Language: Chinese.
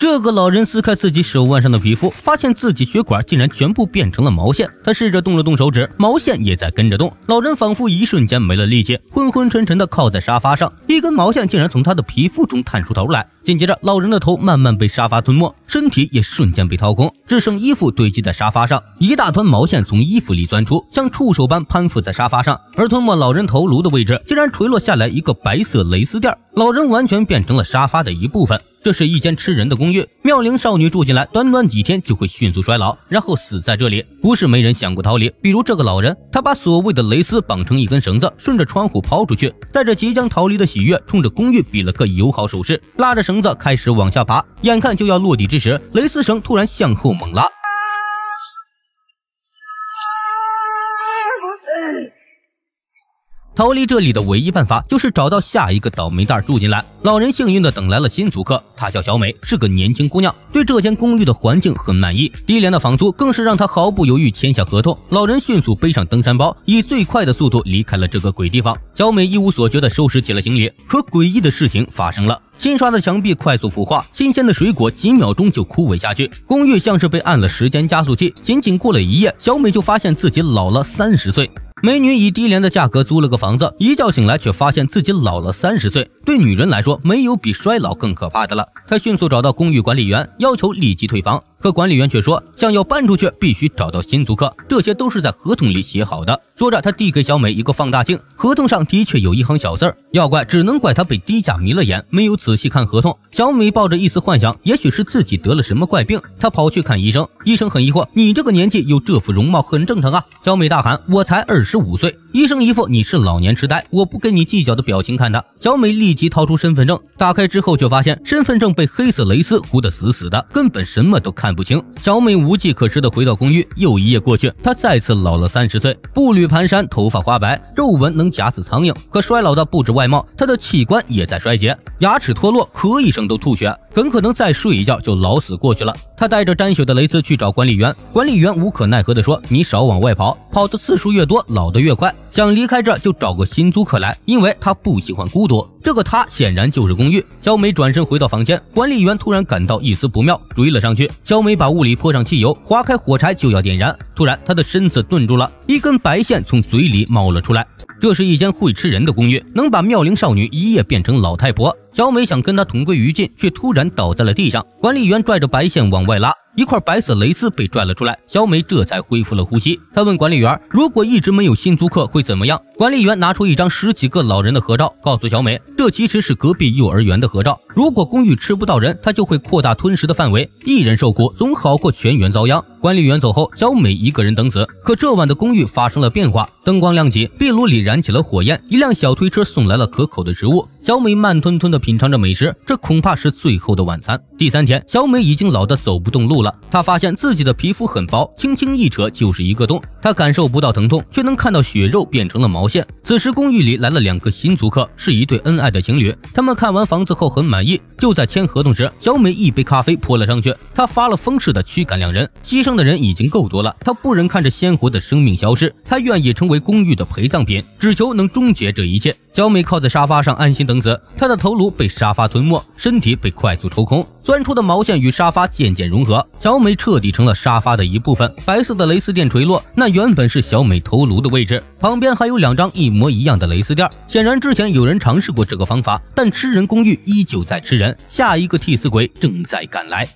这个老人撕开自己手腕上的皮肤，发现自己血管竟然全部变成了毛线。他试着动了动手指，毛线也在跟着动。老人仿佛一瞬间没了力气，昏昏沉沉的靠在沙发上。一根毛线竟然从他的皮肤中探出头来。紧接着，老人的头慢慢被沙发吞没，身体也瞬间被掏空，只剩衣服堆积在沙发上。一大团毛线从衣服里钻出，像触手般攀附在沙发上。而吞没老人头颅的位置，竟然垂落下来一个白色蕾丝垫。老人完全变成了沙发的一部分。这是一间吃人的公寓，妙龄少女住进来，短短几天就会迅速衰老，然后死在这里。不是没人想过逃离，比如这个老人，他把所谓的蕾丝绑成一根绳子，顺着窗户抛出去，带着即将逃离的喜悦，冲着公寓比了个友好手势，拉着绳子开始往下爬。眼看就要落地之时，蕾丝绳突然向后猛拉。逃离这里的唯一办法就是找到下一个倒霉蛋住进来。老人幸运的等来了新租客，她叫小美，是个年轻姑娘，对这间公寓的环境很满意，低廉的房租更是让她毫不犹豫签下合同。老人迅速背上登山包，以最快的速度离开了这个鬼地方。小美一无所觉的收拾起了行李，可诡异的事情发生了：新刷的墙壁快速腐化，新鲜的水果几秒钟就枯萎下去，公寓像是被按了时间加速器，仅仅过了一夜，小美就发现自己老了三十岁。美女以低廉的价格租了个房子，一觉醒来却发现自己老了三十岁。对女人来说，没有比衰老更可怕的了。她迅速找到公寓管理员，要求立即退房。可管理员却说，想要搬出去必须找到新租客，这些都是在合同里写好的。说着，他递给小美一个放大镜，合同上的确有一行小字儿。要怪，只能怪他被低价迷了眼，没有仔细看合同。小美抱着一丝幻想，也许是自己得了什么怪病，她跑去看医生。医生很疑惑：“你这个年纪有这副容貌，很正常啊。”小美大喊：“我才二十五岁！”医生一副你是老年痴呆，我不跟你计较的表情。看他，小美立即掏出身份证，打开之后却发现身份证被黑色蕾丝糊得死死的，根本什么都看不清。小美无计可施的回到公寓，又一夜过去，她再次老了三十岁，步履蹒跚，头发花白，皱纹能夹死苍蝇。可衰老的不止外貌，她的器官也在衰竭，牙齿脱落，咳一声都吐血，很可能再睡一觉就老死过去了。她带着沾血的蕾丝去找管理员，管理员无可奈何的说：“你少往外跑，跑的次数越多，老得越快。”想离开这就找个新租客来，因为他不喜欢孤独。这个他显然就是公寓小美转身回到房间，管理员突然感到一丝不妙，追了上去。小美把屋里泼上汽油，划开火柴就要点燃，突然她的身子顿住了，一根白线从嘴里冒了出来。这是一间会吃人的公寓，能把妙龄少女一夜变成老太婆。小美想跟她同归于尽，却突然倒在了地上。管理员拽着白线往外拉。一块白色蕾丝被拽了出来，小美这才恢复了呼吸。她问管理员：“如果一直没有新租客会怎么样？”管理员拿出一张十几个老人的合照，告诉小美：“这其实是隔壁幼儿园的合照。如果公寓吃不到人，他就会扩大吞食的范围。一人受苦总好过全员遭殃。”管理员走后，小美一个人等死。可这晚的公寓发生了变化，灯光亮起，壁炉里燃起了火焰，一辆小推车送来了可口的食物。小美慢吞吞地品尝着美食，这恐怕是最后的晚餐。第三天，小美已经老得走不动路了。他发现自己的皮肤很薄，轻轻一扯就是一个洞。他感受不到疼痛，却能看到血肉变成了毛线。此时公寓里来了两个新租客，是一对恩爱的情侣。他们看完房子后很满意，就在签合同时，小美一杯咖啡泼了上去。她发了疯似的驱赶两人，牺牲的人已经够多了，她不忍看着鲜活的生命消失，她愿意成为公寓的陪葬品，只求能终结这一切。小美靠在沙发上安心等死，她的头颅被沙发吞没，身体被快速抽空，钻出的毛线与沙发渐渐融合，小美彻底成了沙发的一部分。白色的蕾丝垫垂落，那。原本是小美头颅的位置，旁边还有两张一模一样的蕾丝垫。显然，之前有人尝试过这个方法，但吃人公寓依旧在吃人，下一个替死鬼正在赶来。